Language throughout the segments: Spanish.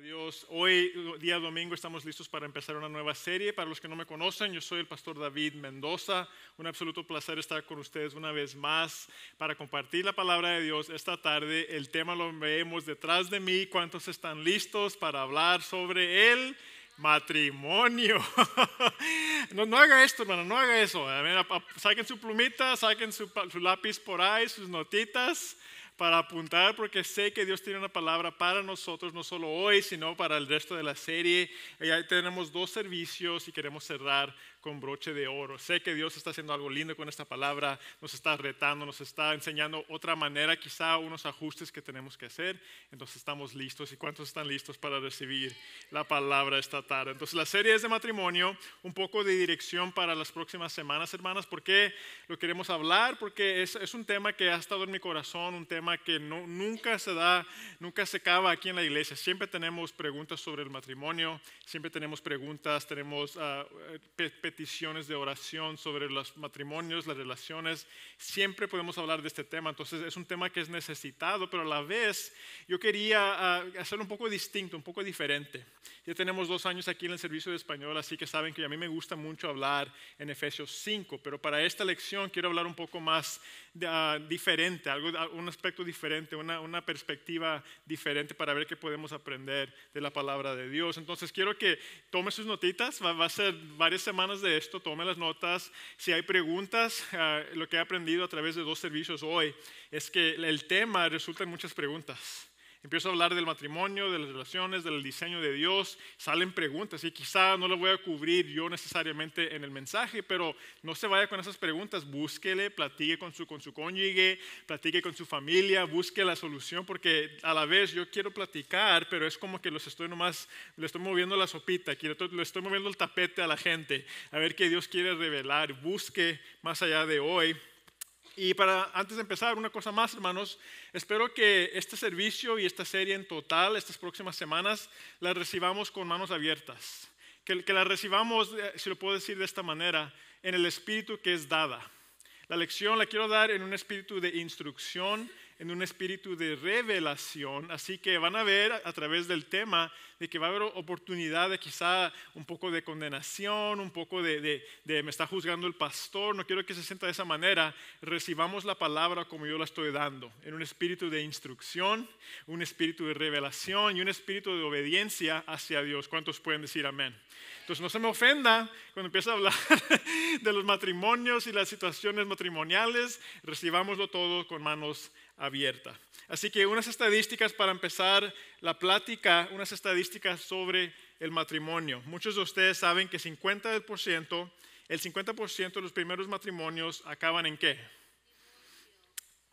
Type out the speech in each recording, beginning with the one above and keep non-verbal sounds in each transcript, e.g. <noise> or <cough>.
Dios. Hoy, día domingo, estamos listos para empezar una nueva serie. Para los que no me conocen, yo soy el pastor David Mendoza. Un absoluto placer estar con ustedes una vez más para compartir la palabra de Dios esta tarde. El tema lo vemos detrás de mí. ¿Cuántos están listos para hablar sobre el matrimonio. <laughs> no, haga esto, hermano, no haga eso. Saquen su plumita, saquen su lápiz por ahí, sus notitas para apuntar porque sé que Dios tiene una palabra para nosotros, no solo hoy, sino para el resto de la serie. Ya tenemos dos servicios y queremos cerrar con broche de oro. Sé que Dios está haciendo algo lindo con esta palabra, nos está retando, nos está enseñando otra manera, quizá unos ajustes que tenemos que hacer. Entonces estamos listos. ¿Y cuántos están listos para recibir la palabra esta tarde? Entonces la serie es de matrimonio, un poco de dirección para las próximas semanas, hermanas. ¿Por qué lo queremos hablar? Porque es, un tema que ha estado en mi corazón, un tema que no, nunca se da, nunca se acaba aquí en la iglesia. Siempre tenemos preguntas sobre el matrimonio, siempre tenemos preguntas, tenemos uh, peticiones de oración sobre los matrimonios, las relaciones. Siempre podemos hablar de este tema. Entonces es un tema que es necesitado, pero a la vez yo quería hacer ah, hacerlo un poco distinto, un poco diferente. Ya tenemos dos años aquí en el servicio de español, así que saben que a mí me gusta mucho hablar en Efesios 5, pero para esta lección quiero hablar un poco más ah, diferente, algo, ah, un aspecto diferente, una, una perspectiva diferente para ver qué podemos aprender de la palabra de Dios. Entonces quiero que tome sus notitas, va a ser varias semanas de esto, tome las notas. Si hay preguntas, eh, lo que he aprendido a través de dos servicios hoy es que el tema resulta en muchas preguntas. Empiezo a hablar del matrimonio, de las relaciones, del diseño de Dios. Salen preguntas y quizá no las voy a cubrir yo necesariamente en el mensaje, pero no se vaya con esas preguntas. Búsquele, platique con su, con su cónyuge, platique con su familia, busque la solución, porque a la vez yo quiero platicar, pero es como que los estoy nomás, le estoy moviendo la sopita, le, estoy, le estoy moviendo el tapete a la gente, a ver qué Dios quiere revelar. Busque más allá de hoy. Y para antes de empezar, una cosa más, hermanos, espero que este servicio y esta serie en total, estas próximas semanas, la recibamos con manos abiertas. Que, que la recibamos, eh, si lo puedo decir de esta manera, en el espíritu que es dada. La lección la quiero dar en un espíritu de instrucción en un espíritu de revelación, así que van a ver a través del tema de que va a haber oportunidad de quizá un poco de condenación, un poco de, de me está juzgando el pastor, no quiero que se sienta de esa manera, recibamos la palabra como yo la estoy dando, en un espíritu de instrucción, un espíritu de revelación y un espíritu de obediencia hacia Dios. ¿Cuántos pueden decir amén? Entonces pues, no se me ofenda cuando empiece a hablar <laughs> de los matrimonios y las situaciones matrimoniales. Recibámoslo todo con manos abiertas. Así que unas estadísticas para empezar la plática, unas estadísticas sobre el matrimonio. Muchos de ustedes saben que 50%, el 50% de los primeros matrimonios acaban en qué?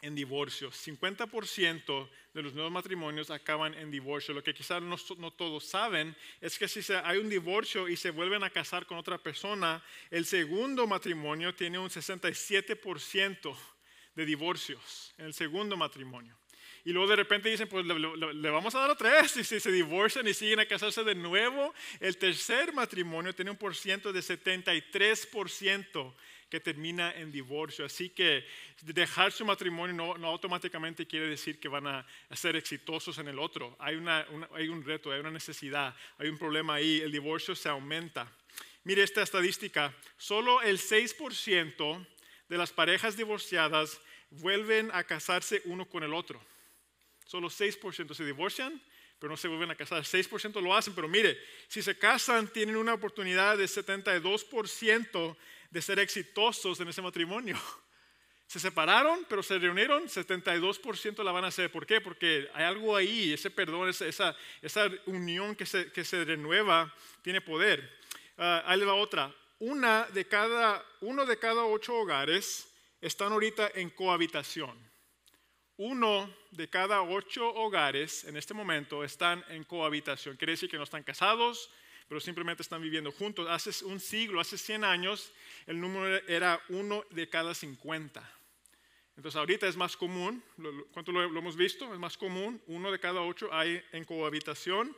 en divorcio. 50% de los nuevos matrimonios acaban en divorcio. Lo que quizás no, todos saben es que si hay un divorcio y se vuelven a casar con otra persona, el segundo matrimonio tiene un 67% de divorcios en el segundo matrimonio. Y luego de repente dicen, pues le, vamos a dar otra vez. Y si se divorcian y siguen a casarse de nuevo, el tercer matrimonio tiene un por de 73% que termina en divorcio. Así que dejar su matrimonio no, automáticamente quiere decir que van a ser exitosos en el otro. Hay, hay un reto, hay una necesidad, hay un problema ahí. El divorcio se aumenta. Mire esta estadística. Solo el 6% de las parejas divorciadas vuelven a casarse uno con el otro. Solo 6% se divorcian, pero no se vuelven a casar. 6% lo hacen, pero mire, si se casan tienen una oportunidad de 72% de ser exitosos en ese matrimonio. <laughs> Se separaron, pero se reunieron, 72% la van a hacer. ¿Por qué? Porque hay algo ahí, ese perdón, esa, unión que se, que renueva, tiene poder. Ah, ahí va otra. Una de cada, uno de cada ocho hogares están ahorita en cohabitación. Uno de cada ocho hogares en este momento están en cohabitación. Quiere decir que no están casados, pero simplemente están viviendo juntos. Hace un siglo, hace 100 años, el número era uno de cada 50. Entonces ahorita es más común, ¿cuánto lo, hemos visto? Es más común, uno de cada ocho hay en cohabitación.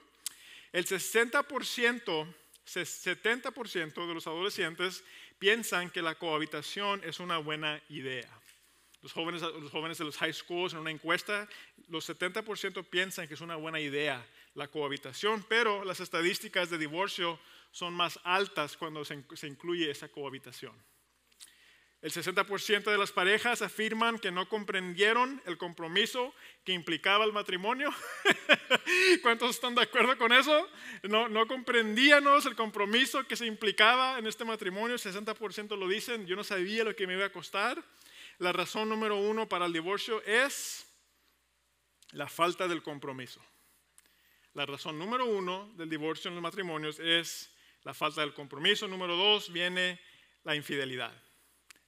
El 60%, 70% de los adolescentes piensan que la cohabitación es una buena idea. Los jóvenes, los jóvenes de los high schools en una encuesta, los 70% piensan que es una buena idea la cohabitación, pero las estadísticas de divorcio son más altas cuando se, incluye esa cohabitación. El 60% de las parejas afirman que no comprendieron el compromiso que implicaba el matrimonio. <laughs> ¿Cuántos están de acuerdo con eso? No, no el compromiso que se implicaba en este matrimonio. El 60% lo dicen, yo no sabía lo que me iba a costar. La razón número uno para el divorcio es la falta del compromiso. La razón número uno del divorcio en los matrimonios es la falta del compromiso. Número dos viene la infidelidad.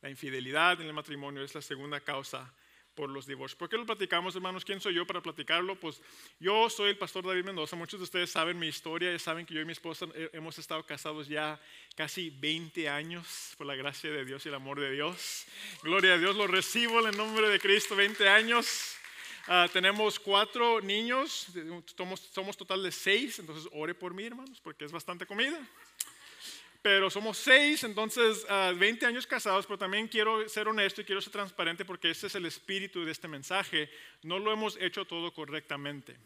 La infidelidad en el matrimonio es la segunda causa por los divorcios. ¿Por qué lo platicamos, hermanos? ¿Quién soy yo para platicarlo? Pues yo soy el pastor David Mendoza. Muchos de ustedes saben mi historia y saben que yo y mi esposa hemos estado casados ya casi 20 años, por la gracia de Dios y el amor de Dios. Gloria a Dios, lo recibo en el nombre de Cristo, 20 años. Ah, tenemos cuatro niños, somos, total de seis, entonces ore por mí, hermanos, porque es bastante comida. Pero somos seis, entonces 20 ah, años casados, pero también quiero ser honesto y quiero ser transparente porque ese es el espíritu de este mensaje. No lo hemos hecho todo correctamente.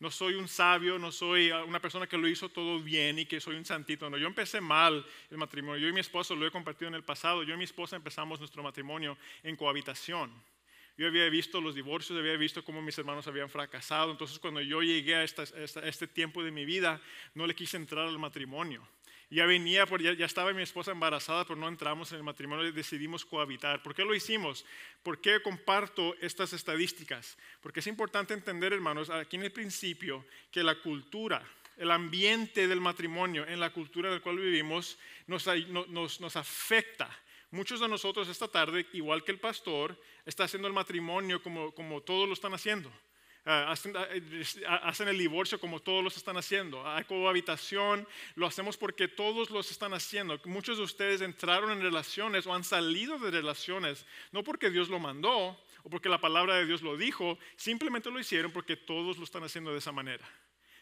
No soy un sabio, no soy ah, una persona que lo hizo todo bien y que soy un santito. No, yo empecé mal el matrimonio. Yo y mi esposo lo he compartido en el pasado. Yo y mi esposa empezamos nuestro matrimonio en cohabitación. Yo había visto los divorcios, había visto cómo mis hermanos habían fracasado. Entonces cuando yo llegué a, este tiempo de mi vida, no le quise entrar al matrimonio ya venía, por, ya, estaba mi esposa embarazada, pero no entramos en el matrimonio y decidimos cohabitar. ¿Por qué lo hicimos? ¿Por qué comparto estas estadísticas? Porque es importante entender, hermanos, aquí en el principio, que la cultura, el ambiente del matrimonio, en la cultura en la cual vivimos, nos afecta. Muchos de nosotros esta tarde, igual que el pastor, está haciendo el matrimonio como, como todos lo están haciendo. Ah, ah, ah, hacen, el divorcio como todos lo están haciendo. Hay cohabitación, lo hacemos porque todos lo están haciendo. Muchos de ustedes entraron en relaciones o han salido de relaciones, no porque Dios lo mandó o porque la palabra de Dios lo dijo, simplemente lo hicieron porque todos lo están haciendo de esa manera.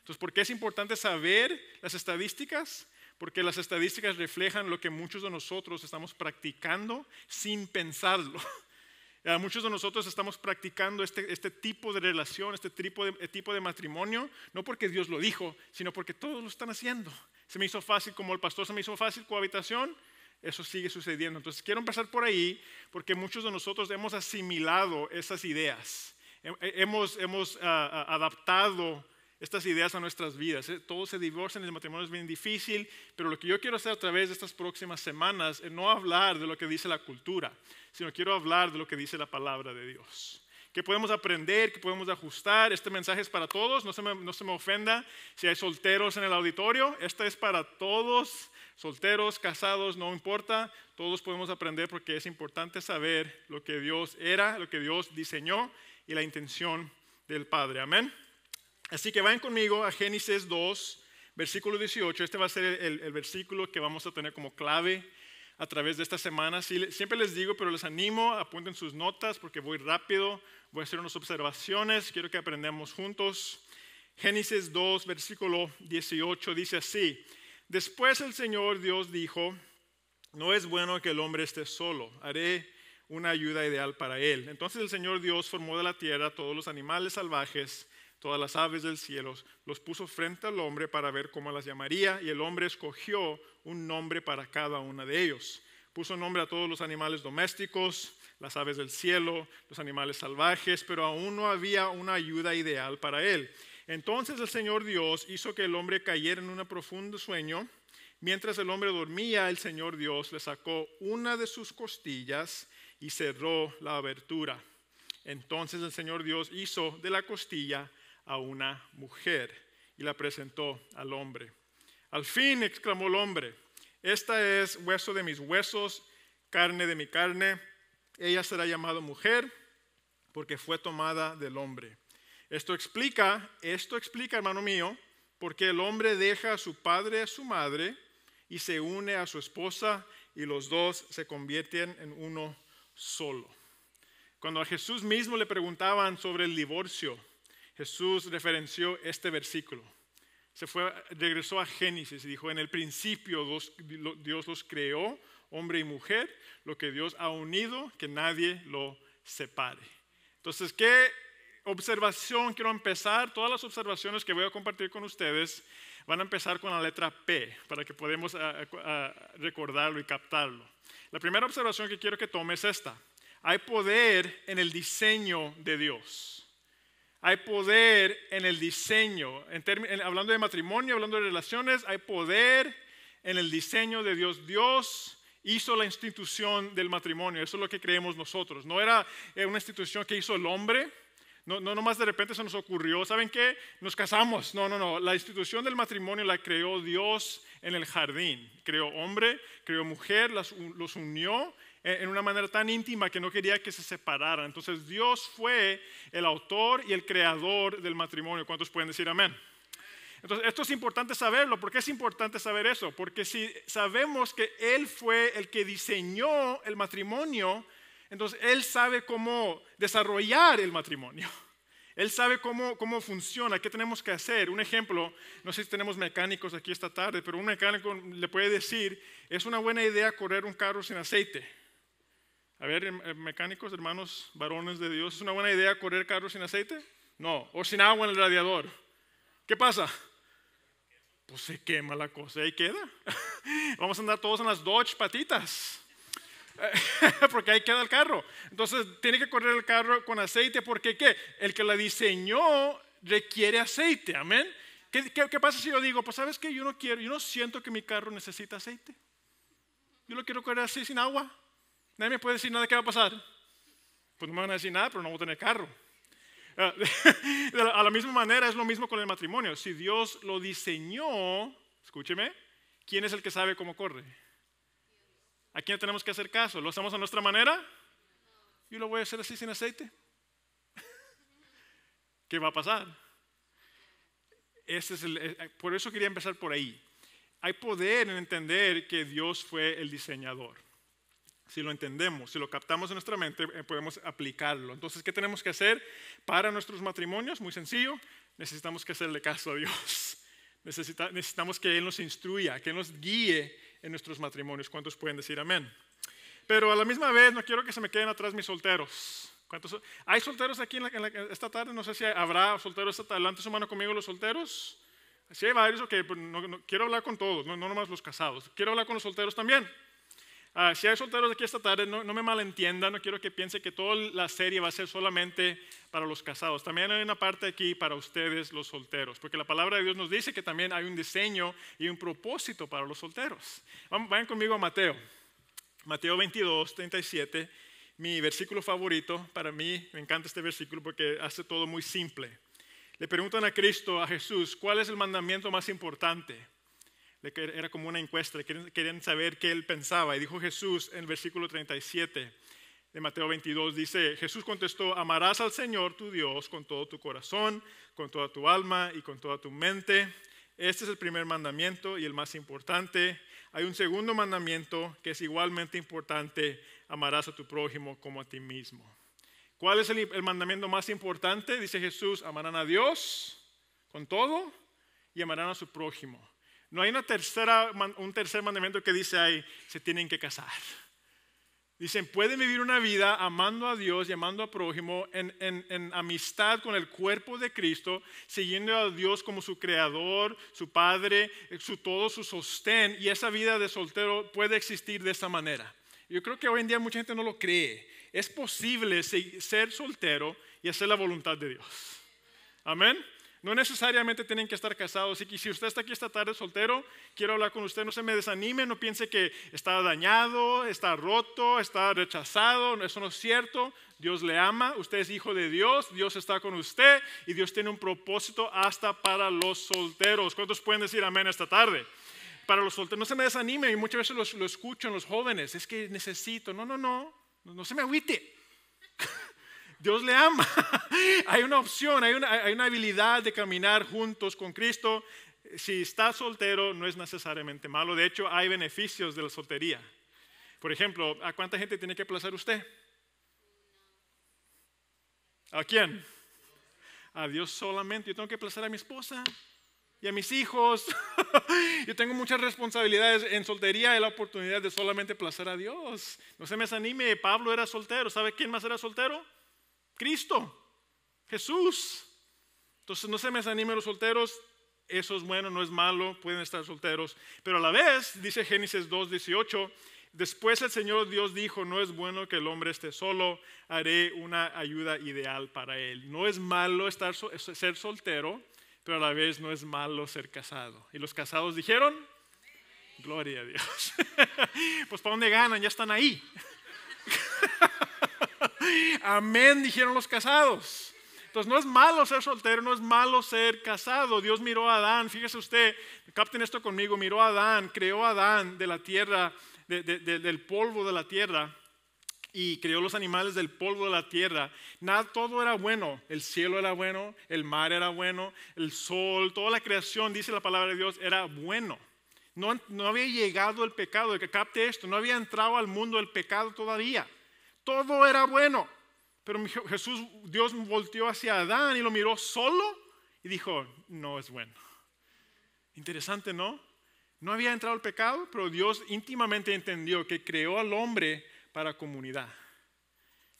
Entonces, ¿por qué es importante saber las estadísticas? Porque las estadísticas reflejan lo que muchos de nosotros estamos practicando sin pensarlo. <laughs> Eh, muchos de nosotros estamos practicando este, este tipo de relación, este tipo de, tipo de matrimonio, no porque Dios lo dijo, sino porque todos lo están haciendo. Se me hizo fácil, como el pastor se me hizo fácil cohabitación, eso sigue sucediendo. Entonces quiero empezar por ahí, porque muchos de nosotros hemos asimilado esas ideas, hemos, hemos ah, ah, adaptado estas ideas a nuestras vidas. ¿eh? Todos se divorcian, el matrimonio es bien difícil, pero lo que yo quiero hacer a través de estas próximas semanas es no hablar de lo que dice la cultura, sino quiero hablar de lo que dice la palabra de Dios. ¿Qué podemos aprender, ¿Qué podemos ajustar. Este mensaje es para todos, no se me, no se me ofenda si hay solteros en el auditorio. Este es para todos, solteros, casados, no importa. Todos podemos aprender porque es importante saber lo que Dios era, lo que Dios diseñó y la intención del Padre. Amén. Así que vayan conmigo a Génesis 2, versículo 18. Este va a ser el, versículo que vamos a tener como clave a través de esta semana. siempre les digo, pero les animo, apunten sus notas porque voy rápido, voy a hacer unas observaciones, quiero que aprendamos juntos. Génesis 2, versículo 18 dice así, después el Señor Dios dijo, no es bueno que el hombre esté solo, haré una ayuda ideal para él. Entonces el Señor Dios formó de la tierra todos los animales salvajes todas las aves del cielo, los puso frente al hombre para ver cómo las llamaría, y el hombre escogió un nombre para cada una de ellos. Puso nombre a todos los animales domésticos, las aves del cielo, los animales salvajes, pero aún no había una ayuda ideal para él. Entonces el Señor Dios hizo que el hombre cayera en un profundo sueño. Mientras el hombre dormía, el Señor Dios le sacó una de sus costillas y cerró la abertura. Entonces el Señor Dios hizo de la costilla a una mujer y la presentó al hombre. Al fin, exclamó el hombre, esta es hueso de mis huesos, carne de mi carne. Ella será llamada mujer porque fue tomada del hombre. Esto explica, esto explica, hermano mío, porque el hombre deja a su padre, a su madre, y se une a su esposa, y los dos se convierten en uno solo. Cuando a Jesús mismo le preguntaban sobre el divorcio, Jesús referenció este versículo. Se fue, regresó a Génesis y dijo, en el principio Dios los creó, hombre y mujer, lo que Dios ha unido, que nadie lo separe. Entonces, ¿qué observación quiero empezar? Todas las observaciones que voy a compartir con ustedes van a empezar con la letra P, para que podamos recordarlo y captarlo. La primera observación que quiero que tome es esta. Hay poder en el diseño de Dios. Hay poder en el diseño. hablando de matrimonio, hablando de relaciones, hay poder en el diseño de Dios. Dios hizo la institución del matrimonio. Eso es lo que creemos nosotros. No era una institución que hizo el hombre. No, no nomás de repente se nos ocurrió, ¿saben qué? Nos casamos. No, no, no. La institución del matrimonio la creó Dios en el jardín. Creó hombre, creó mujer, los unió eh, en una manera tan íntima que no quería que se separaran. Entonces Dios fue el autor y el creador del matrimonio. ¿Cuántos pueden decir amén? Entonces, esto es importante saberlo. ¿Por qué es importante saber eso? Porque si sabemos que Él fue el que diseñó el matrimonio, entonces Él sabe cómo desarrollar el matrimonio. <laughs> Él sabe cómo, cómo funciona, qué tenemos que hacer. Un ejemplo, no sé si tenemos mecánicos aquí esta tarde, pero un mecánico le puede decir, es una buena idea correr un carro sin aceite. A ver, em, eh, mecánicos, hermanos, varones de Dios, ¿es una buena idea correr carros sin aceite? No, o sin agua en el radiador. ¿Qué pasa? Pues se quema la cosa y ahí queda. <laughs> Vamos a andar todos en las Dodge patitas. <laughs> porque ahí queda el carro. Entonces tiene que correr el carro con aceite porque ¿qué? El que la diseñó requiere aceite, amén. ¿Qué, pasa si yo digo, pues sabes que yo no quiero, yo no siento que mi carro necesita aceite? Yo lo quiero correr así sin agua. Nadie me puede decir nada qué va a pasar. Pues no me van a decir nada, pero no voy a tener carro. Ah, <laughs> a la misma manera es lo mismo con el matrimonio. Si Dios lo diseñó, escúcheme, ¿quién es el que sabe cómo corre? ¿A quién tenemos que hacer caso? ¿Lo hacemos a nuestra manera? Yo lo voy a hacer así sin aceite. <laughs> ¿Qué va a pasar? Eh, por eso quería empezar por ahí. Hay poder en entender que Dios fue el diseñador si lo entendemos, si lo captamos en nuestra mente, eh, podemos aplicarlo. Entonces, ¿qué tenemos que hacer para nuestros matrimonios? Muy sencillo, necesitamos que hacerle caso a Dios. <laughs> necesitamos que Él nos instruya, que nos guíe en nuestros matrimonios. ¿Cuántos pueden decir amén? Pero a la misma vez, no quiero que se me queden atrás mis solteros. ¿Hay solteros aquí en, esta tarde? No sé si habrá solteros esta tarde. su mano conmigo los solteros. Si hay varios, ok, pues quiero hablar con todos, no, no nomás los casados. Quiero hablar con los solteros también. Ah, si hay solteros aquí esta tarde, no, no, me malentiendan, no quiero que piense que toda la serie va a ser solamente para los casados. También hay una parte aquí para ustedes, los solteros, porque la palabra de Dios nos dice que también hay un diseño y un propósito para los solteros. Vayan conmigo a Mateo, Mateo 22, 37, mi versículo favorito. Para mí me encanta este versículo porque hace todo muy simple. Le preguntan a Cristo, a Jesús, ¿cuál es el mandamiento más importante? Era como una encuesta, querían saber qué él pensaba. Y dijo Jesús en el versículo 37 de Mateo 22, dice, Jesús contestó, amarás al Señor tu Dios con todo tu corazón, con toda tu alma y con toda tu mente. Este es el primer mandamiento y el más importante. Hay un segundo mandamiento que es igualmente importante, amarás a tu prójimo como a ti mismo. ¿Cuál es el, el mandamiento más importante? Dice Jesús, amarán a Dios con todo y amarán a su prójimo. No hay un tercer mandamiento que dice ahí, se tienen que casar. Dicen, pueden vivir una vida amando a Dios y amando a prójimo en, en, amistad con el cuerpo de Cristo, siguiendo a Dios como su creador, su padre, su todo, su sostén. Y esa vida de soltero puede existir de esa manera. Yo creo que hoy en día mucha gente no lo cree. Es posible ser soltero y hacer la voluntad de Dios. Amén. No necesariamente tienen que estar casados. Y si usted está aquí esta tarde soltero, quiero hablar con usted. No se me desanime, no piense que está dañado, está roto, está rechazado. Eso no es cierto. Dios le ama, usted es hijo de Dios, Dios está con usted y Dios tiene un propósito hasta para los solteros. ¿Cuántos pueden decir amén esta tarde? Para los solteros, no se me desanime y muchas veces lo escucho en los jóvenes, es que necesito, no, no, no, no se me agüite. Dios le ama. <laughs> hay una opción, hay una, habilidad de caminar juntos con Cristo. Si está soltero, no es necesariamente malo. De hecho, hay beneficios de la soltería. Por ejemplo, ¿a cuánta gente tiene que aplazar usted? ¿A quién? A Dios solamente. Yo tengo que aplazar a mi esposa y a mis hijos. <laughs> Yo tengo muchas responsabilidades. En soltería hay la oportunidad de solamente aplazar a Dios. No se me desanime. Pablo era soltero. ¿Sabe quién más era soltero? Cristo, Jesús. Entonces no se me desanimen los solteros, eso es bueno, no es malo, pueden estar solteros. Pero a la vez, dice Génesis 2, 18, después el Señor Dios dijo, no es bueno que el hombre esté solo, haré una ayuda ideal para él. No es malo estar, ser soltero, pero a la vez no es malo ser casado. Y los casados dijeron, gloria a Dios. <laughs> pues para dónde ganan, ya están ahí. <laughs> Amén, dijeron los casados. Entonces no es malo ser soltero, no es malo ser casado. Dios miró a Adán, fíjese usted, capten esto conmigo, miró a Adán, creó a Adán de la tierra, del polvo de la tierra y creó los animales del polvo de la tierra. Nada, todo era bueno. El cielo era bueno, el mar era bueno, el sol, toda la creación, dice la palabra de Dios, era bueno. No, había llegado el pecado, que capte esto, no había entrado al mundo el pecado todavía todo era bueno. Pero Jesús, Dios volteó hacia Adán y lo miró solo y dijo, no es bueno. Interesante, ¿no? No había entrado el pecado, pero Dios íntimamente entendió que creó al hombre para comunidad.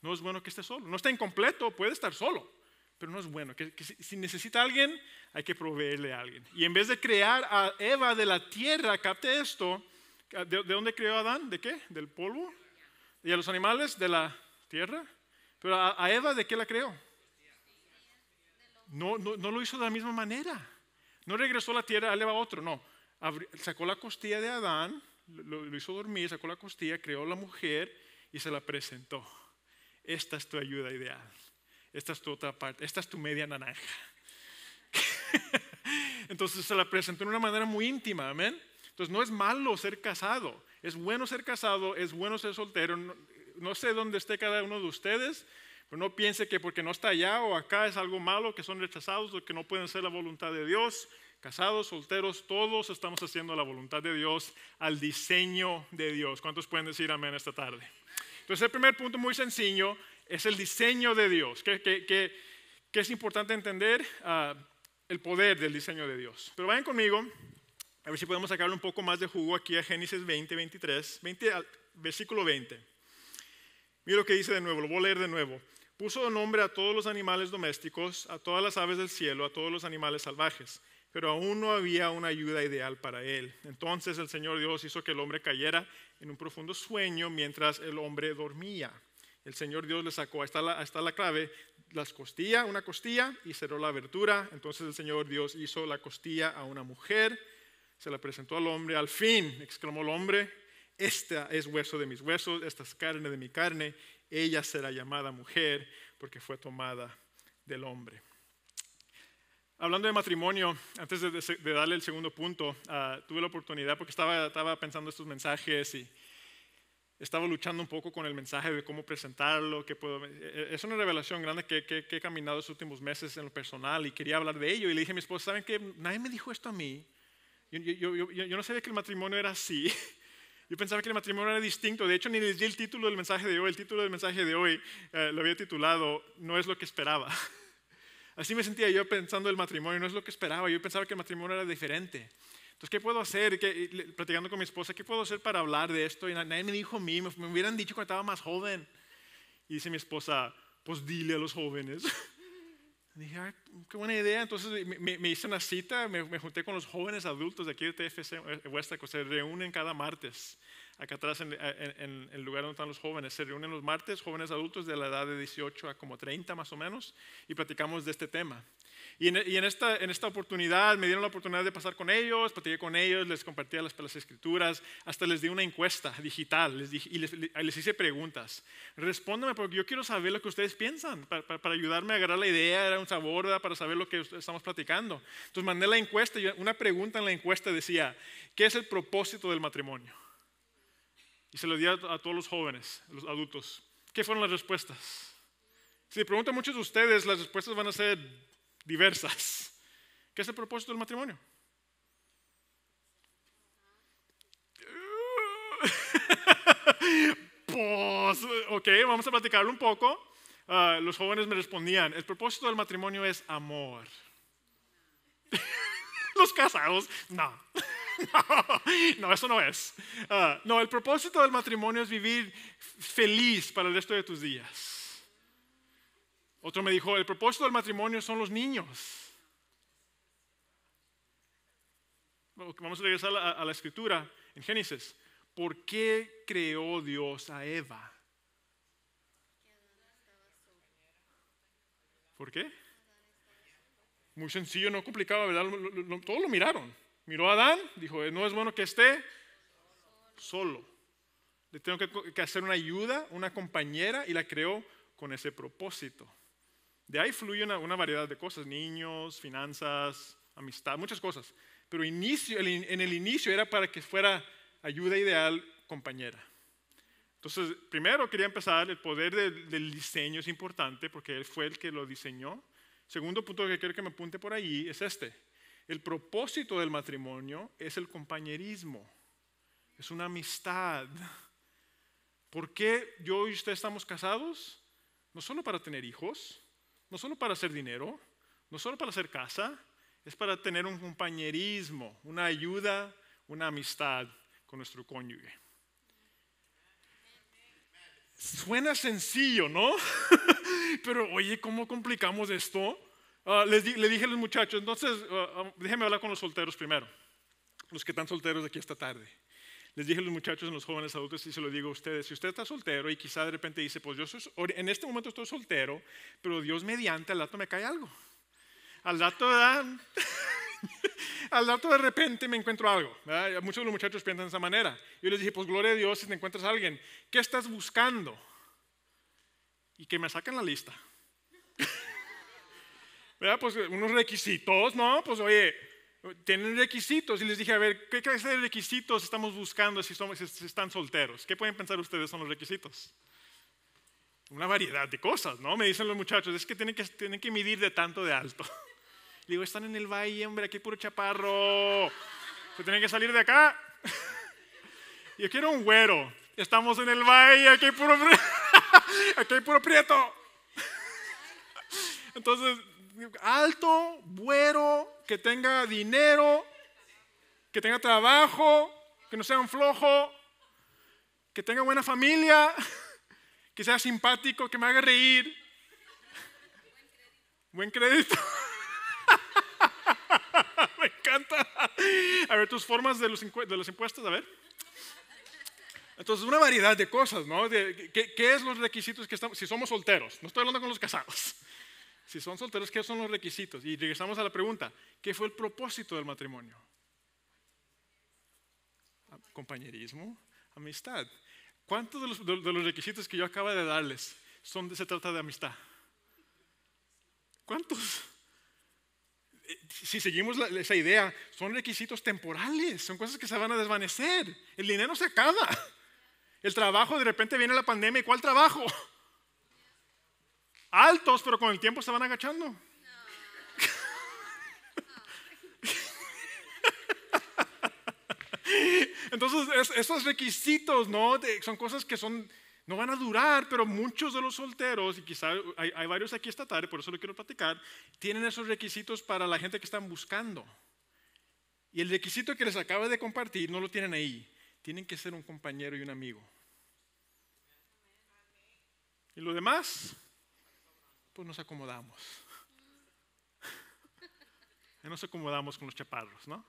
No es bueno que esté solo. No está incompleto, puede estar solo, pero no es bueno. Que, si necesita alguien, hay que proveerle a alguien. Y en vez de crear a Eva de la tierra, capte esto, ¿de, dónde creó Adán? ¿De qué? ¿Del polvo? y a los animales de la tierra. Pero a, Eva, ¿de qué la creó? No, no, lo hizo de la misma manera. No regresó a la tierra, le va otro, no. sacó la costilla de Adán, lo, hizo dormir, sacó la costilla, creó la mujer y se la presentó. Esta es tu ayuda ideal. Esta es tu otra parte. Esta es tu media naranja. <laughs> Entonces se la presentó de una manera muy íntima, amén. Entonces no es malo ser casado. Es bueno ser casado, es bueno ser soltero. No, sé dónde esté cada uno de ustedes, pero no piense que porque no está allá o acá es algo malo, que son rechazados o que no pueden ser la voluntad de Dios. Casados, solteros, todos estamos haciendo la voluntad de Dios al diseño de Dios. ¿Cuántos pueden decir amén esta tarde? Entonces el primer punto muy sencillo es el diseño de Dios, que, es importante entender ah, el poder del diseño de Dios. Pero vayan conmigo a ver si podemos sacarle un poco más de jugo aquí a Génesis 20, 23, 20, versículo 20. Mira lo que dice de nuevo, lo voy a leer de nuevo. Puso nombre a todos los animales domésticos, a todas las aves del cielo, a todos los animales salvajes, pero aún no había una ayuda ideal para él. Entonces el Señor Dios hizo que el hombre cayera en un profundo sueño mientras el hombre dormía. El Señor Dios le sacó, hasta la, la clave, las costillas, una costilla y cerró la abertura. Entonces el Señor Dios hizo la costilla a una mujer se la presentó al hombre. Al fin, exclamó el hombre, esta es hueso de mis huesos, esta es carne de mi carne. Ella será llamada mujer porque fue tomada del hombre. Hablando de matrimonio, antes de, darle el segundo punto, ah, tuve la oportunidad, porque estaba, estaba pensando estos mensajes y estaba luchando un poco con el mensaje de cómo presentarlo. Que puedo, e, e, es una revelación grande que, que, he caminado estos últimos meses en lo personal y quería hablar de ello. Y le dije a mi esposa, ¿saben qué? Nadie me dijo esto a mí. Yo, no sabía que el matrimonio era así. <laughs> Yo pensaba que el matrimonio era distinto. De hecho, ni les di el título del mensaje de hoy. El título del mensaje de hoy eh, lo había titulado No es lo que esperaba. <laughs> Así me sentía yo pensando el matrimonio. No es lo que esperaba. Yo pensaba que el matrimonio era diferente. Entonces, ¿qué puedo hacer? que platicando con mi esposa, ¿qué puedo hacer para hablar de esto? Y nadie me dijo a mí. me hubieran dicho cuando estaba más joven. Y dice mi esposa, pues dile a los jóvenes. <laughs> Dije, qué buena idea. Entonces me, hice una cita, me, junté con los jóvenes adultos de aquí de TFC Westaco, eh, se reúnen cada martes acá atrás eh, en, el lugar donde están los jóvenes. Se reúnen los martes, jóvenes adultos de la edad de 18 a como 30 más o menos, y platicamos de este tema. Y en, esta, en esta oportunidad me dieron la oportunidad de pasar con ellos, platiqué con ellos, les compartí las, escrituras, hasta les di una encuesta digital les y les, hice preguntas. Respóndeme porque yo quiero saber lo que ustedes piensan, para, ayudarme a agarrar la idea, era un sabor, para saber lo que estamos platicando. Entonces mandé la encuesta, y una pregunta en la encuesta decía, ¿qué es el propósito del matrimonio? Y se lo di a, todos los jóvenes, los adultos. ¿Qué fueron las respuestas? Si le preguntan muchos de ustedes, las respuestas van a ser diversas. ¿Qué es el propósito del matrimonio? <laughs> pues, ok, vamos a platicar un poco. Ah, los jóvenes me respondían, el propósito del matrimonio es amor. <laughs> los casados, no. <laughs> no, eso no es. Ah, no, el propósito del matrimonio es vivir feliz para el resto de tus días. Otro me dijo, el propósito del matrimonio son los niños. Vamos a regresar a, la escritura en Génesis. ¿Por qué creó Dios a Eva? ¿Por qué? Muy sencillo, no complicado, ¿verdad? Todos lo miraron. Miró a Adán, dijo, eh, no es bueno que esté solo. Le tengo que, hacer una ayuda, una compañera, y la creó con ese propósito. De ahí fluye una, variedad de cosas, niños, finanzas, amistad, muchas cosas. Pero en el inicio era para que fuera ayuda ideal, compañera. Entonces, primero quería empezar, el poder del, diseño es importante porque él fue el que lo diseñó. Segundo punto que quiero que me apunte por ahí es este. El propósito del matrimonio es el compañerismo, es una amistad. ¿Por qué yo y usted estamos casados? No solo para tener hijos, no solo para hacer dinero, no solo para hacer casa, es para tener un compañerismo, una ayuda, una amistad con nuestro cónyuge. Suena sencillo, ¿no? <laughs> Pero oye, ¿cómo complicamos esto? Ah, les le dije a los muchachos, entonces ah, ah, déjenme hablar con los solteros primero, los que están solteros aquí esta tarde. Les dije a los muchachos, a los jóvenes adultos, y se lo digo a ustedes, si usted está soltero y quizá de repente dice, pues yo en este momento estoy soltero, pero Dios mediante, al rato me cae algo. Al rato, <laughs> al rato de repente me encuentro algo. Muchos de los muchachos piensan de esa manera. Yo les dije, pues gloria a Dios si te encuentras a alguien. ¿Qué estás buscando? Y que me saquen la lista. <laughs> ¿verdad? Pues eh, unos requisitos, ¿no? Pues oye, tienen requisitos. Y les dije, a ver, ¿qué clase de requisitos estamos buscando si, somos, están solteros? ¿Qué pueden pensar ustedes son los requisitos? Una variedad de cosas, ¿no? Me dicen los muchachos, es que tienen que, tienen que medir de tanto de alto. Le <laughs> digo, están en el valle, hombre, aquí puro chaparro. Se tienen que salir de acá. <laughs> Yo quiero un güero. Estamos en el valle, aquí hay puro, <laughs> aquí hay puro prieto. Entonces, alto, bueno, que tenga dinero, que tenga trabajo, que no sea un flojo, que tenga buena familia, <laughs> que sea simpático, que me haga reír. Buen crédito. <laughs> me encanta. A ver, tus formas de los, de impuestos, a ver. Entonces, una variedad de cosas, ¿no? ¿qué, ¿qué, es los requisitos que estamos, si somos solteros? No estoy hablando con los casados. Si son solteros, ¿qué son los requisitos? Y regresamos a la pregunta, ¿qué fue el propósito del matrimonio? Compañerismo, amistad. ¿Cuántos de los, requisitos que yo acabo de darles son de, se trata de amistad? ¿Cuántos? Eh, si seguimos esa idea, son requisitos temporales, son cosas que se van a desvanecer. El dinero se acaba. El trabajo, de repente viene la pandemia, ¿y cuál trabajo? altos, pero con el tiempo se van agachando. Entonces, esos requisitos, ¿no? son cosas que son, no van a durar, pero muchos de los solteros, y quizá hay, hay, varios aquí esta tarde, por eso lo quiero platicar, tienen esos requisitos para la gente que están buscando. Y el requisito que les acabo de compartir no lo tienen ahí. Tienen que ser un compañero y un amigo. ¿Y lo demás? Pues, nos acomodamos. nos acomodamos con los chaparros, ¿no?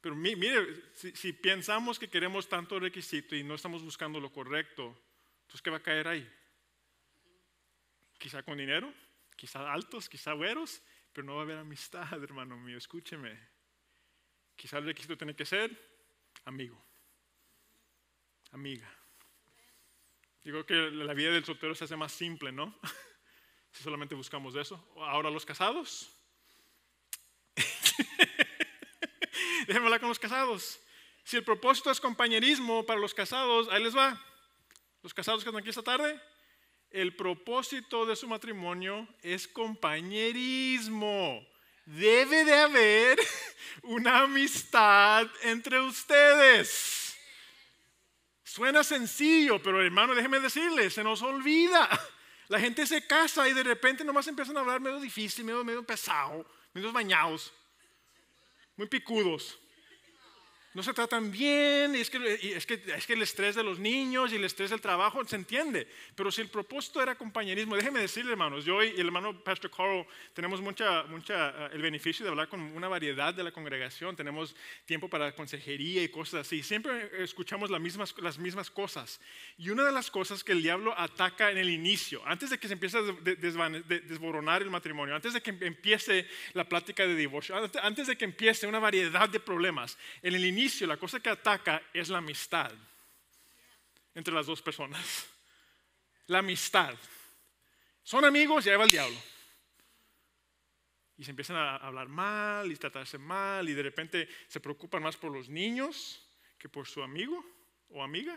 Pero mire, si, pensamos que queremos tanto requisito y no estamos buscando lo correcto, entonces ¿qué va a caer ahí? Quizá con dinero, quizá altos, quizá güeros, pero no va a haber amistad, <laughs> hermano mío, escúcheme. Quizá el requisito tiene que ser amigo, amiga. Digo que la vida del soltero se hace más simple, ¿no? <laughs> Si solamente buscamos eso. Ahora los casados. <laughs> Déjenme hablar con los casados. Si el propósito es compañerismo para los casados, ahí les va. Los casados que están aquí esta tarde, el propósito de su matrimonio es compañerismo. Debe de haber <laughs> una amistad entre ustedes. Suena sencillo, pero hermano, déjeme decirle, se nos olvida. <laughs> La gente se casa y de repente nomás empiezan a hablar medio difícil, medio, medio pesado, medio bañados, muy picudos no se tratan bien, y es, que, es, que, es que el estrés de los niños y el estrés del trabajo se entiende, pero si el propósito era compañerismo, déjenme decirle hermanos, yo y el hermano Pastor Carl tenemos mucha, mucha, eh, el beneficio de hablar con una variedad de la congregación, tenemos tiempo para consejería y cosas así, siempre escuchamos las mismas, las mismas cosas. Y una de las cosas que el diablo ataca en el inicio, antes de que se empiece a desboronar el matrimonio, antes de que empiece la plática de divorcio, antes de que empiece una variedad de problemas, en el inicio, la cosa que ataca es la amistad entre las dos personas. La amistad. Son amigos y ahí va el diablo. Y se empiezan a hablar mal y tratarse mal y de repente se preocupan más por los niños que por su amigo o amiga.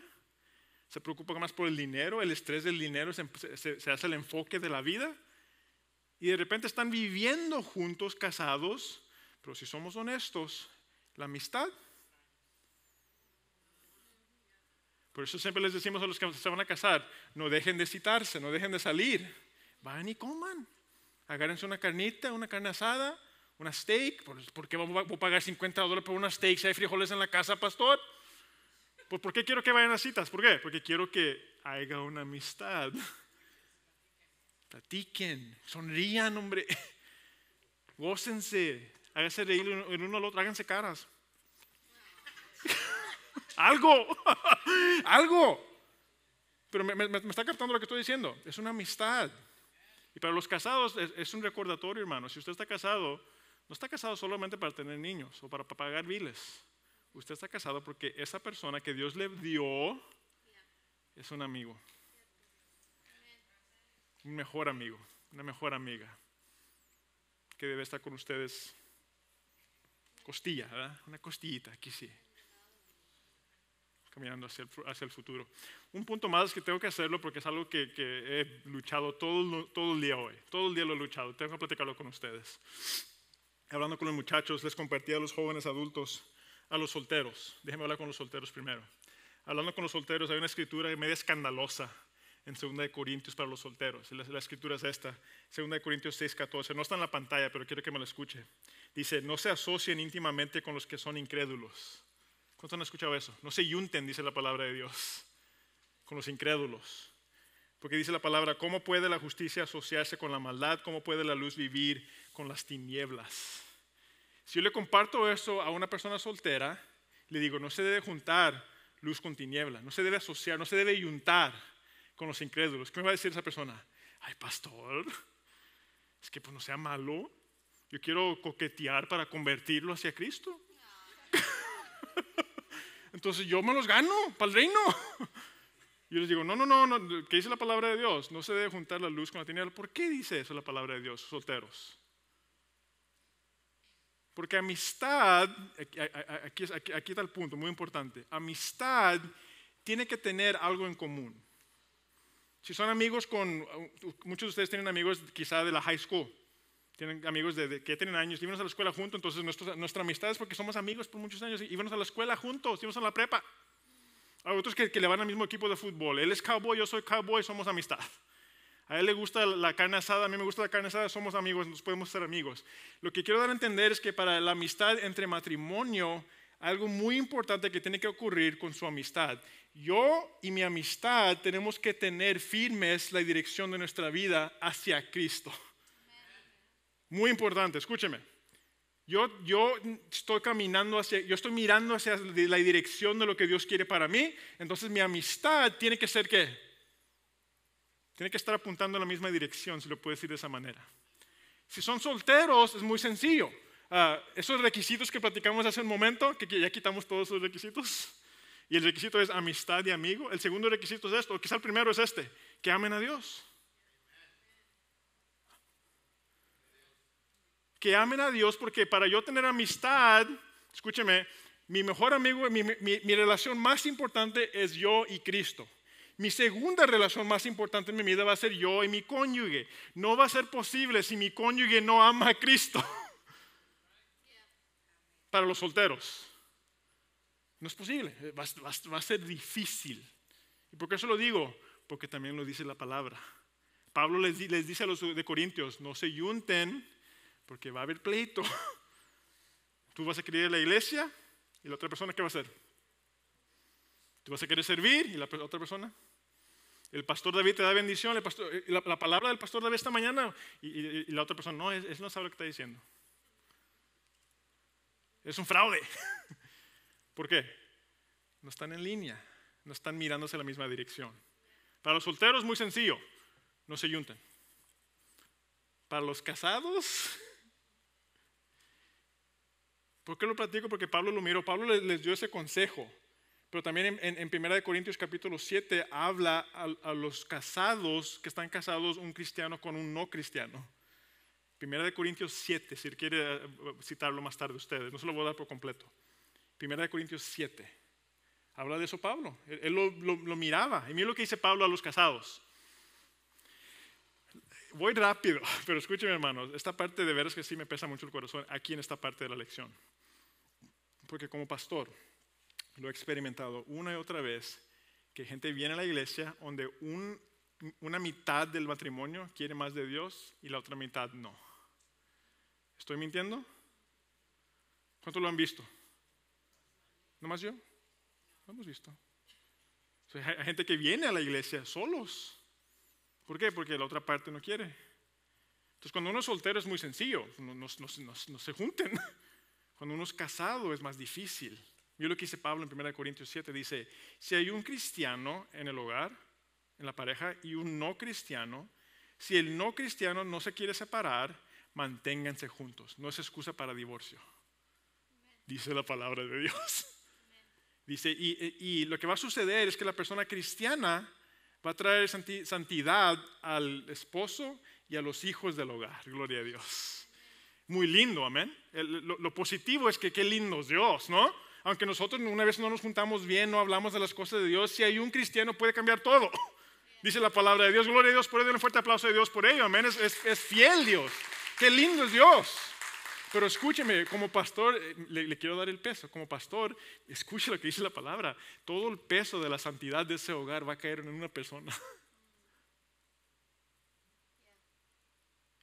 Se preocupan más por el dinero, el estrés del dinero se hace el enfoque de la vida. Y de repente están viviendo juntos, casados, pero si somos honestos, la amistad Por eso siempre les decimos a los que se van a casar, no dejen de citarse, no dejen de salir. Van y coman. Agárrense una carnita, una carne asada, una steak. ¿Por qué voy a pagar 50 dólares por una steak si hay frijoles en la casa, pastor? Pues, ¿por qué quiero que vayan a citas? ¿Por qué? Porque quiero que haya una amistad. Platiquen, sonrían, hombre. <laughs> Gócense, háganse reír el uno al otro, háganse caras algo, <laughs> algo. Pero me, está captando lo que estoy diciendo. Es una amistad. Y para los casados es, un recordatorio, hermano. Si usted está casado, no está casado solamente para tener niños o para, pagar biles. Usted está casado porque esa persona que Dios le dio es un amigo. Un mejor amigo, una mejor amiga que debe estar con ustedes costilla, Una costillita aquí sí caminando hacia el, futuro. Un punto más que tengo que hacerlo porque es algo que, he luchado todo, todo el día hoy. Todo el día lo he luchado. Tengo que platicarlo con ustedes. Hablando con los muchachos, les compartí a los jóvenes adultos, a los solteros. Déjenme hablar con los solteros primero. Hablando con los solteros, hay una escritura media escandalosa en 2 de Corintios para los solteros. La, la escritura es esta, 2 de Corintios 6.14 No está en la pantalla, pero quiero que me lo escuche. Dice, no se asocien íntimamente con los que son incrédulos ¿Cuántos han escuchado eso? No se yunten, dice la palabra de Dios, con los incrédulos. Porque dice la palabra, ¿cómo puede la justicia asociarse con la maldad? ¿Cómo puede la luz vivir con las tinieblas? Si yo le comparto eso a una persona soltera, le digo, no se debe juntar luz con tiniebla, no se debe asociar, no se debe yuntar con los incrédulos. ¿Qué me va a decir esa persona? Ay, pastor, es que pues no sea malo. Yo quiero coquetear para convertirlo hacia Cristo. <laughs> Entonces yo me los gano para el reino. <laughs> Yo les digo, no, no, no, no, ¿qué dice la palabra de Dios? No se debe juntar la luz con la tiniebla. ¿Por qué dice eso la palabra de Dios, solteros? Porque amistad, aquí, aquí está el punto muy importante, amistad tiene que tener algo en común. Si son amigos con, muchos de ustedes tienen amigos quizá de la high school, tienen amigos de, que tienen años, íbamos a la escuela juntos, entonces nuestra, amistad es porque somos amigos por muchos años, íbamos a la escuela juntos, íbamos a la prepa. Hay otros que, que, le van al mismo equipo de fútbol, él es cowboy, yo soy cowboy, somos amistad. A él le gusta la carne asada, a mí me gusta la carne asada, somos amigos, nos podemos ser amigos. Lo que quiero dar a entender es que para la amistad entre matrimonio, algo muy importante que tiene que ocurrir con su amistad. Yo y mi amistad tenemos que tener firmes la dirección de nuestra vida hacia Cristo. Muy importante, escúcheme. Yo, yo, estoy caminando hacia, yo estoy mirando hacia la dirección de lo que Dios quiere para mí, entonces mi amistad tiene que ser qué? Tiene que estar apuntando a la misma dirección, si lo puedo decir de esa manera. Si son solteros, es muy sencillo. Ah, esos requisitos que platicamos hace un momento, que ya quitamos todos esos requisitos, y el requisito es amistad y amigo. El segundo requisito es esto, quizá el primero es este, que amen a Dios. que amen a Dios, porque para yo tener amistad, escúcheme, mi mejor amigo, mi, mi, relación más importante es yo y Cristo. Mi segunda relación más importante en mi vida va a ser yo y mi cónyuge. No va a ser posible si mi cónyuge no ama a Cristo. <laughs> Para los solteros. No es posible. Va, a ser difícil. ¿Y por qué eso lo digo? Porque también lo dice la palabra. Pablo les, dice a los de Corintios, no se yunten porque va a haber pleito. <laughs> Tú vas a querer ir a la iglesia y la otra persona, ¿qué va a hacer? Tú vas a querer servir y la otra persona. El pastor David te da bendición, eh, la, palabra del pastor David esta mañana y, la otra persona, no, él no sabe lo que está diciendo. Es un fraude. <laughs> ¿Por qué? No están en línea, no están mirándose la misma dirección. Para los solteros, muy sencillo, no se yunten Para los casados, <laughs> ¿Por qué lo platico? Porque Pablo lo miró, Pablo les, dio ese consejo. Pero también en, Primera de 1 Corintios capítulo 7 habla a, los casados, que están casados un cristiano con un no cristiano. 1 Corintios 7, si quiere eh, citarlo más tarde ustedes, no se lo voy a dar por completo. 1 Corintios 7. Habla de eso Pablo. Él, lo, miraba. Y mira lo que dice Pablo a los casados. Voy rápido, <laughs> pero escúcheme hermanos, esta parte de veras que sí me pesa mucho el corazón, aquí en esta parte de la lección porque como pastor lo he experimentado una y otra vez, que gente viene a la iglesia donde una mitad del matrimonio quiere más de Dios y la otra mitad no. ¿Estoy mintiendo? ¿Cuántos lo han visto? ¿No más yo? Lo hemos visto. hay gente que viene a la iglesia solos. ¿Por qué? Porque la otra parte no quiere. Entonces, cuando uno es soltero es muy sencillo, no se junten. Cuando uno es casado es más difícil. Yo lo que dice Pablo en 1 Corintios 7, dice, si hay un cristiano en el hogar, en la pareja, y un no cristiano, si el no cristiano no se quiere separar, manténganse juntos. No es excusa para divorcio. Dice la palabra de Dios. Dice, y, lo que va a suceder es que la persona cristiana va a traer santidad al esposo y a los hijos del hogar. Gloria a Dios muy lindo, amén. lo, positivo es que qué lindo es Dios, ¿no? Aunque nosotros una vez no nos juntamos bien, no hablamos de las cosas de Dios, si hay un cristiano puede cambiar todo. <laughs> Dice la palabra de Dios, gloria a Dios por ello, un fuerte aplauso a Dios por ello, amén. Es, fiel Dios, qué lindo es Dios. Pero escúcheme, como pastor, eh, le, le quiero dar el peso, como pastor, escuche lo que dice la palabra, todo el peso de la santidad de ese hogar va a caer en una persona. <laughs>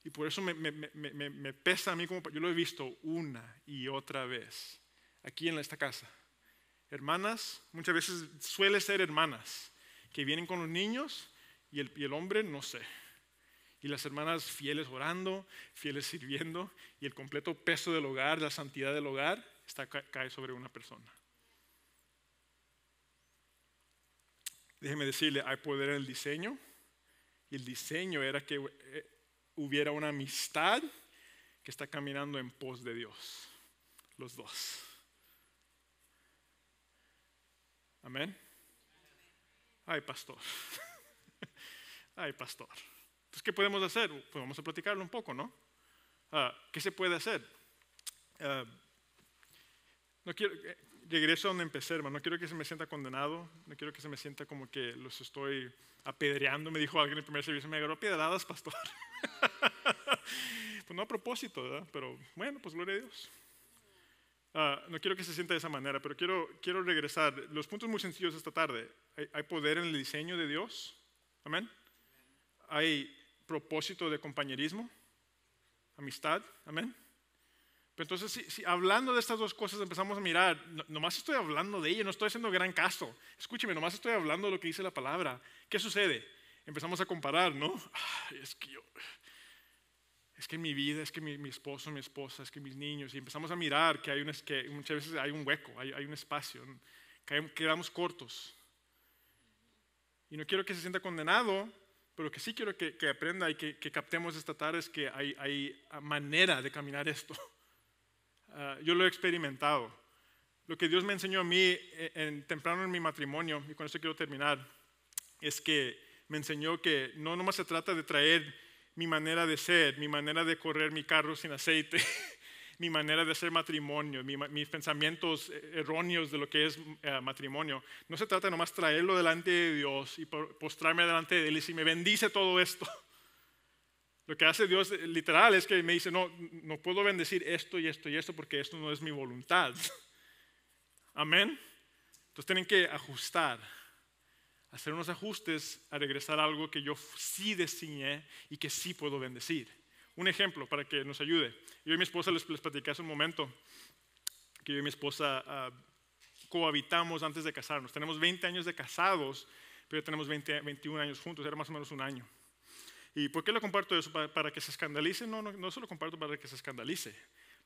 Y por eso me, pesa a mí como... Yo lo he visto una y otra vez aquí en esta casa. Hermanas, muchas veces suele ser hermanas, que vienen con los niños y el, y el hombre no sé. Y las hermanas fieles orando, fieles sirviendo, y el completo peso del hogar, la santidad del hogar, está, cae sobre una persona. Déjeme decirle, hay poder en el diseño. Y el diseño era que eh, hubiera una amistad que está caminando en pos de Dios, los dos. Amén. Ay, pastor. <laughs> Ay, pastor. Entonces, ¿qué podemos hacer? Pues vamos a platicarlo un poco, ¿no? Ah, ¿Qué se puede hacer? Ah, no quiero, eh, regreso a donde empecé, hermano. No quiero que se me sienta condenado, no quiero que se me sienta como que los estoy apedreando. Me dijo alguien en el primer servicio, me agarró piedradas, pastor. <laughs> pues no a propósito, ¿verdad? Pero bueno, pues gloria a Dios. Ah, no quiero que se sienta de esa manera, pero quiero, quiero regresar. Los puntos muy sencillos esta tarde. Hay, hay poder en el diseño de Dios. Amén. Hay propósito de compañerismo, amistad. Amén entonces, si, hablando de estas dos cosas empezamos a mirar, nomás estoy hablando de ello, no estoy haciendo gran caso. Escúcheme, nomás estoy hablando de lo que dice la palabra. ¿Qué sucede? Empezamos a comparar, ¿no? es que yo, es que mi vida, es que mi, esposo, mi esposa, es que mis niños. Y empezamos a mirar que, hay un, que muchas veces hay un hueco, hay, un espacio, quedamos cortos. Y no quiero que se sienta condenado, pero que sí quiero que, aprenda y que, captemos esta tarde es que hay manera de caminar esto. Ah, yo lo he experimentado. Lo que Dios me enseñó a mí eh, en, temprano en mi matrimonio, y con esto quiero terminar, es que me enseñó que no nomás se trata de traer mi manera de ser, mi manera de correr mi carro sin aceite, <laughs> mi manera de hacer matrimonio, mis pensamientos eh, erróneos de lo que es eh, matrimonio. No se trata nomás traerlo delante de Dios y postrarme delante de Él y si me bendice todo esto. <laughs> Lo que hace Dios eh, literal es que me dice, no, no puedo bendecir esto y esto y esto porque esto no es mi voluntad. <laughs> Amén. Entonces tienen que ajustar, hacer unos ajustes a regresar a algo que yo sí diseñé y que sí puedo bendecir. Un ejemplo para que nos ayude. Yo y mi esposa les, les platicé hace un momento que yo y mi esposa ah, cohabitamos antes de casarnos. Tenemos 20 años de casados, pero tenemos 21 años juntos, era más o menos un año. ¿Y por qué lo comparto eso? ¿Para, que se escandalice? No, no, no se lo comparto para que se escandalice.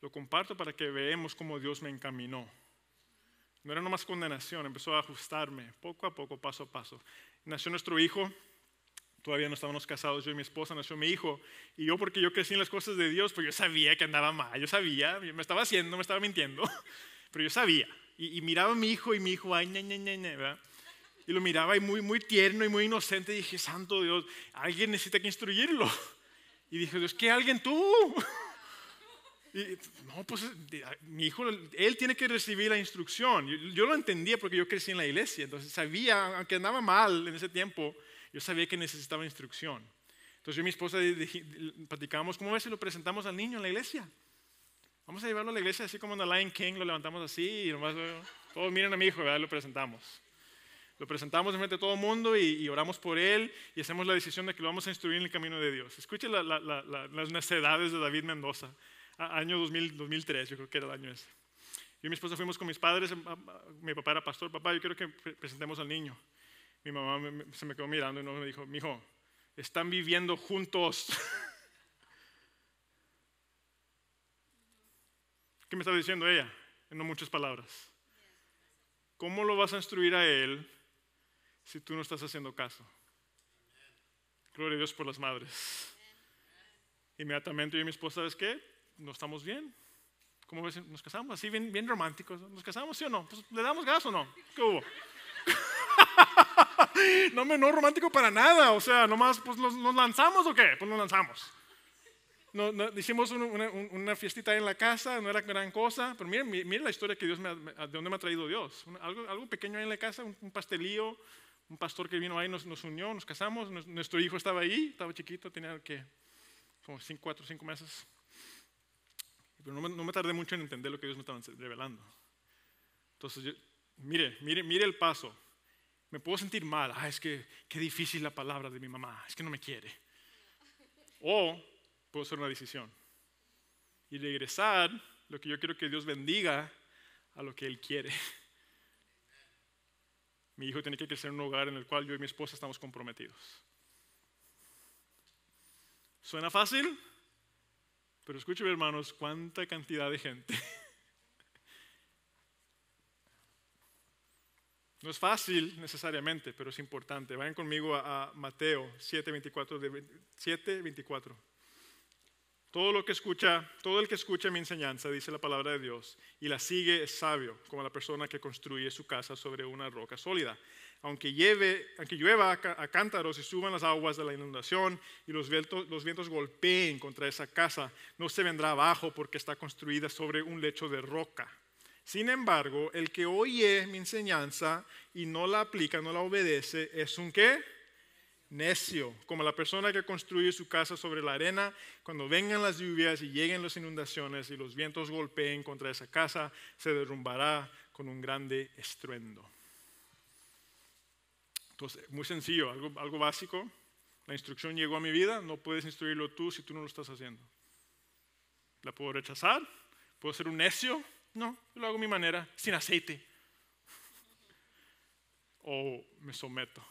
Lo comparto para que veamos cómo Dios me encaminó. No era nomás condenación, empezó a ajustarme poco a poco, paso a paso. Nació nuestro hijo, todavía no estábamos casados, yo y mi esposa, nació mi hijo. Y yo, porque yo crecí en las cosas de Dios, pues yo sabía que andaba mal, yo sabía, me estaba haciendo, me estaba mintiendo, <laughs> pero yo sabía. Y, miraba a mi hijo y mi hijo, ay, ña, ña, ¿verdad? y lo miraba y muy, muy tierno y muy inocente, y dije, santo Dios, alguien necesita que instruirlo. Y dije, Dios, ¿qué alguien tú? no, pues mi hijo, él tiene que recibir la instrucción. Yo, lo entendía porque yo crecí en la iglesia, entonces sabía, aunque andaba mal en ese tiempo, yo sabía que necesitaba instrucción. Entonces yo y mi esposa platicábamos, ¿cómo ves si lo presentamos al niño en la iglesia? Vamos a llevarlo a la iglesia así como en The Lion King, lo levantamos así y nomás, eh, todos miren a mi hijo, ¿verdad? lo presentamos. Lo presentamos frente a todo el mundo y, oramos por él y hacemos la decisión de que lo vamos a instruir en el camino de Dios. Escuche las necedades de David Mendoza, año 2003, yo creo que era el año ese. Yo y mi esposa fuimos con mis padres, em, mi papá era pastor, papá, yo quiero que presentemos al niño. Mi mamá se me quedó mirando y me dijo, hijo, están viviendo juntos. <laughs> ¿Qué me está diciendo ella? En no muchas palabras. ¿Cómo lo vas a instruir a él si tú no estás haciendo caso. Gloria a Dios por las madres. Inmediatamente yo y mi esposa, ¿sabes qué? No estamos bien. ¿Cómo ves? Nos casamos así, bien, bien románticos. ¿Nos casamos, sí o no? Pues, ¿Le damos gas o no? ¿Qué hubo? <laughs> no, no romántico para nada. O sea, nomás, pues, ¿nos, lanzamos o qué? Pues nos lanzamos. hicimos una, una, una, fiestita en la casa, no era gran cosa, pero miren, la historia que Dios me, de dónde me ha traído Dios. algo, pequeño ahí en la casa, un, un pastelillo, un pastor que vino ahí nos, unió, nos casamos, nuestro hijo estaba ahí, estaba chiquito, tenía que como 4 cuatro cinco meses. Pero no me, tardé mucho en entender lo que Dios me estaba revelando. Entonces, mire, mire, mire el paso. Me puedo sentir mal. Ah, es que qué difícil la palabra de mi mamá. Es que no me quiere. O puedo hacer una decisión y regresar lo que yo quiero que Dios bendiga a lo que Él quiere. Mi hijo tiene que crecer en un hogar en el cual yo y mi esposa estamos comprometidos. Suena fácil, pero escúcheme hermanos, cuánta cantidad de gente. <laughs> No es fácil necesariamente, pero es importante. Vayan conmigo a, Mateo 7, 24, todo lo que escucha, todo el que escucha mi enseñanza, dice la palabra de Dios, y la sigue es sabio, como la persona que construye su casa sobre una roca sólida. Aunque, llueva a cántaros y suban las aguas de la inundación y los vientos golpeen contra esa casa, no se vendrá abajo porque está construida sobre un lecho de roca. Sin embargo, el que oye mi enseñanza y no la aplica, no la obedece, es un qué? necio, como la persona que construye su casa sobre la arena, cuando vengan las lluvias y lleguen las inundaciones y los vientos golpeen contra esa casa, se derrumbará con un grande estruendo. Entonces, muy sencillo, algo, básico. La instrucción llegó a mi vida, no puedes instruirlo tú si tú no lo estás haciendo. ¿La puedo rechazar? ¿Puedo ser un necio? No, lo hago a mi manera, sin aceite. O me someto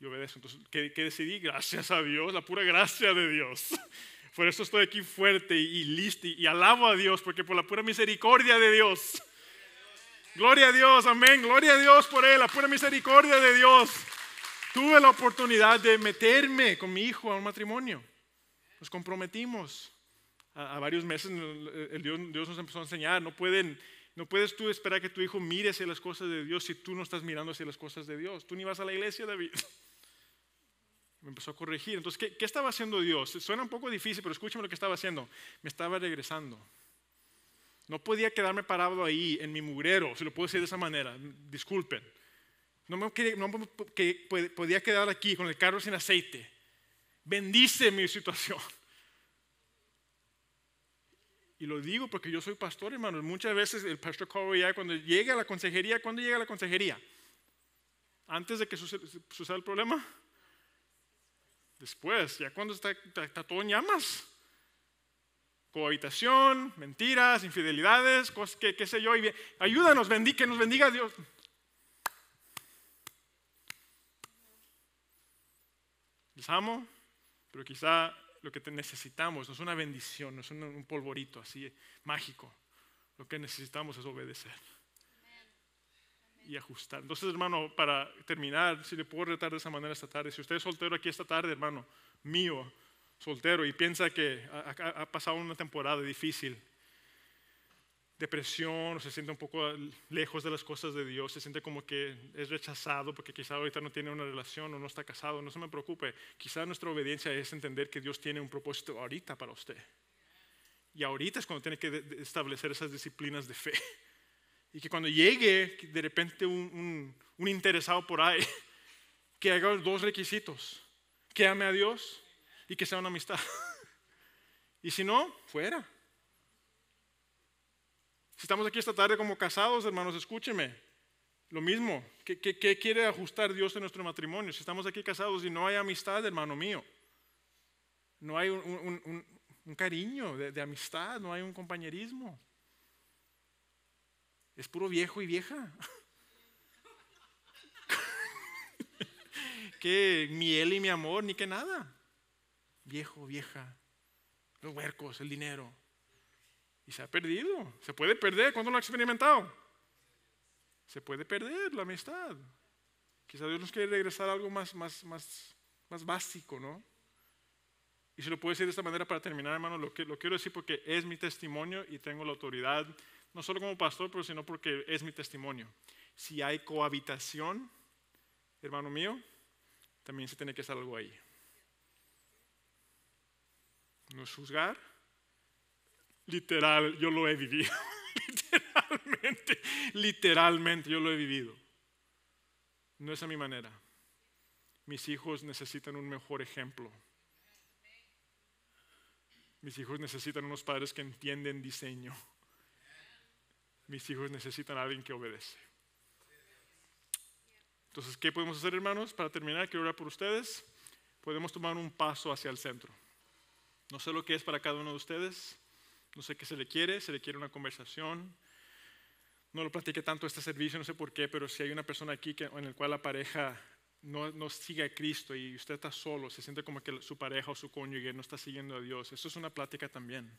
y obedezco. Entonces, ¿qué, decidí? Gracias a Dios, la pura gracia de Dios. <laughs> Por eso estoy aquí fuerte y, listo y, alabo a Dios, porque por la pura misericordia de Dios. Gloria a Dios, amén. Gloria a Dios por Él, la pura misericordia de Dios. Tuve la oportunidad de meterme con mi hijo a un matrimonio. Nos comprometimos. A, varios meses el Dios, nos empezó a enseñar, no, pueden, no puedes tú esperar que tu hijo mire hacia las cosas de Dios si tú no estás mirando hacia las cosas de Dios. Tú ni vas a la iglesia, David. <laughs> me empezó a corregir. Entonces, ¿qué, estaba haciendo Dios? Suena un poco difícil, pero escúchame lo que estaba haciendo. Me estaba regresando. No podía quedarme parado ahí, en mi mugrero, si lo puedo decir de esa manera. Disculpen. No me, podía quedar aquí con el carro sin aceite. Bendice mi situación. Y lo digo porque yo soy pastor, hermano. Muchas veces el pastor ya cuando llega a la consejería, ¿cuándo llega a la consejería? Antes de que suceda el problema después, ya cuando está, todo en llamas. Cohabitación, mentiras, infidelidades, cosas que, qué sé yo. ayúdanos, que nos bendiga Dios. Les amo, pero quizá lo que necesitamos no es una bendición, no es un polvorito así mágico. Lo que necesitamos es obedecer y ajustar. Entonces, hermano, para terminar, si le puedo retar de esa manera esta tarde, si usted es soltero aquí esta tarde, hermano, mío, soltero, y piensa que ha, pasado una temporada difícil, depresión, o se siente un poco lejos de las cosas de Dios, se siente como que es rechazado porque quizá ahorita no tiene una relación o no está casado, no se me preocupe, quizá nuestra obediencia es entender que Dios tiene un propósito ahorita para usted. Y ahorita es cuando tiene que establecer esas disciplinas de fe y que cuando llegue de repente un, interesado por ahí, <laughs> que haga los dos requisitos, que ame a Dios y que sea una amistad. <laughs> Y si no, fuera. Si estamos aquí esta tarde como casados, hermanos, escúcheme. Lo mismo, ¿qué, quiere ajustar Dios en nuestro matrimonio? Si estamos aquí casados y no hay amistad, hermano mío, no hay un, cariño de amistad, no hay un compañerismo, es puro viejo y vieja. <laughs> que miel y mi amor, ni que nada. Viejo, vieja, los huercos, el dinero. Y se ha perdido. Se puede perder. ¿Cuándo lo ha experimentado? Se puede perder la amistad. Quizá Dios nos quiere regresar a algo más, más, más, más básico, ¿no? Y se lo puedo decir de esta manera para terminar, hermano. Lo, que, lo quiero decir porque es mi testimonio y tengo la autoridad no solo como pastor, pero sino porque es mi testimonio. Si hay cohabitación, hermano mío, también se tiene que estar algo ahí. No es juzgar, literal, yo lo he vivido, <laughs> literalmente, literalmente yo lo he vivido. No es a mi manera. Mis hijos necesitan un mejor ejemplo. Mis hijos necesitan unos padres que entienden diseño mis hijos necesitan a alguien que obedece. Entonces, ¿qué podemos hacer, hermanos? Para terminar, quiero orar por ustedes. Podemos tomar un paso hacia el centro. No sé lo que es para cada uno de ustedes. No sé qué se le quiere. Se le quiere una conversación. No lo platiqué tanto este servicio, no sé por qué, pero si hay una persona aquí en el cual la pareja no, no, sigue a Cristo y usted está solo, se siente como que su pareja o su cónyuge no está siguiendo a Dios, eso es una plática también.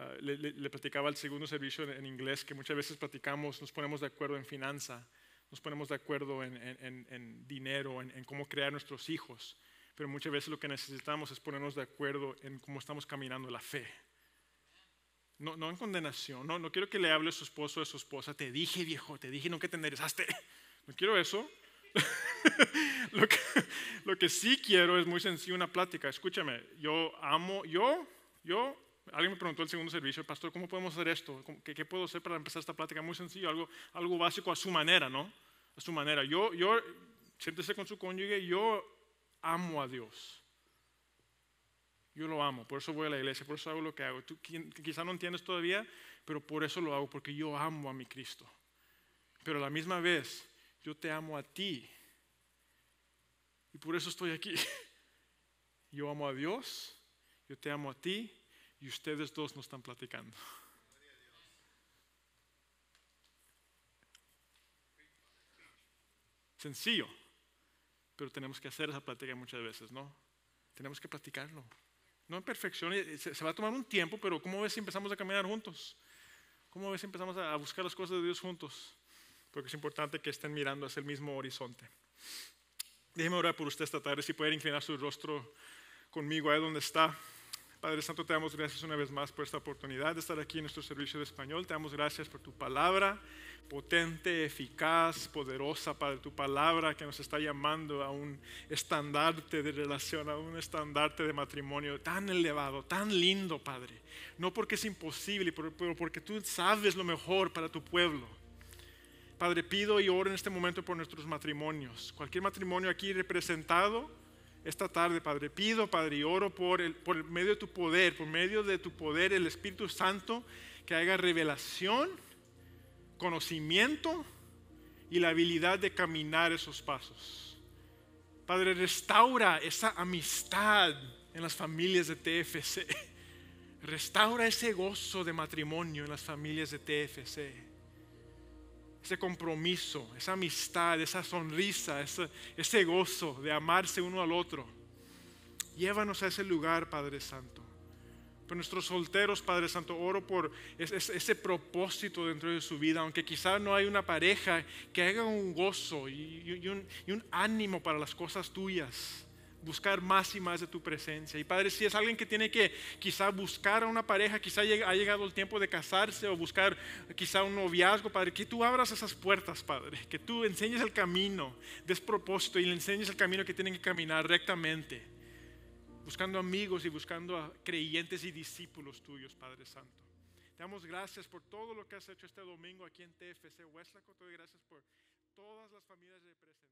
Ah, le, platicaba el segundo servicio en, inglés que muchas veces platicamos, nos ponemos de acuerdo en finanza, nos ponemos de acuerdo en, dinero, en, cómo crear nuestros hijos, pero muchas veces lo que necesitamos es ponernos de acuerdo en cómo estamos caminando la fe. No, no en condenación, no, no quiero que le hable a su esposo o a su esposa, te dije viejo, te dije, que te enderezaste, <laughs> no quiero eso. <laughs> lo, que, lo que sí quiero es muy sencillo una plática, escúchame, yo amo, yo, yo alguien me preguntó el segundo servicio, pastor, ¿cómo podemos hacer esto? ¿Qué, puedo hacer para empezar esta plática? Muy sencillo, algo, algo básico a su manera, ¿no? A su manera. Yo, yo, siéntese con su cónyuge, yo amo a Dios. Yo lo amo, por eso voy a la iglesia, por eso hago lo que hago. Tú quizá no entiendes todavía, pero por eso lo hago, porque yo amo a mi Cristo. Pero a la misma vez, yo te amo a ti. Y por eso estoy aquí. <laughs> Yo amo a Dios, yo te amo a ti y ustedes dos no están platicando. Sencillo, pero tenemos que hacer esa plática muchas veces, ¿no? Tenemos que platicarlo. No en perfección, eh, se va a tomar un tiempo, pero ¿cómo ves si empezamos a caminar juntos? ¿Cómo ves si empezamos a buscar las cosas de Dios juntos? Porque es importante que estén mirando hacia el mismo horizonte. Déjeme orar por usted esta tarde, si puede inclinar su rostro conmigo ahí donde está. Padre Santo, te damos gracias una vez más por esta oportunidad de estar aquí en nuestro servicio de español. Te damos gracias por tu palabra potente, eficaz, poderosa, Padre, tu palabra que nos está llamando a un estandarte de relación, a un estandarte de matrimonio tan elevado, tan lindo, Padre. No porque es imposible, pero porque tú sabes lo mejor para tu pueblo. Padre, pido y oro en este momento por nuestros matrimonios. Cualquier matrimonio aquí representado, esta tarde, Padre. Pido, Padre, y oro por, el, por medio de tu poder, por medio de tu poder, el Espíritu Santo, que haga revelación, conocimiento y la habilidad de caminar esos pasos. Padre, restaura esa amistad en las familias de TFC. <laughs> Restaura ese gozo de matrimonio en las familias de TFC ese compromiso, esa amistad, esa sonrisa, ese, gozo de amarse uno al otro. Llévanos a ese lugar, Padre Santo. Por nuestros solteros, Padre Santo, oro por ese, propósito dentro de su vida, aunque quizá no hay una pareja, que haga un gozo y un ánimo para las cosas tuyas buscar más y más de tu presencia. Y Padre, si es alguien que tiene que quizá buscar a una pareja, quizá ha llegado el tiempo de casarse o buscar quizá un noviazgo, Padre, que tú abras esas puertas, Padre, que tú enseñes el camino despropósito y le enseñes el camino que tienen que caminar rectamente, buscando amigos y buscando a creyentes y discípulos tuyos, Padre Santo. Te damos gracias por todo lo que has hecho este domingo aquí en TFC Westlake. Te doy gracias por todas las familias de presencia.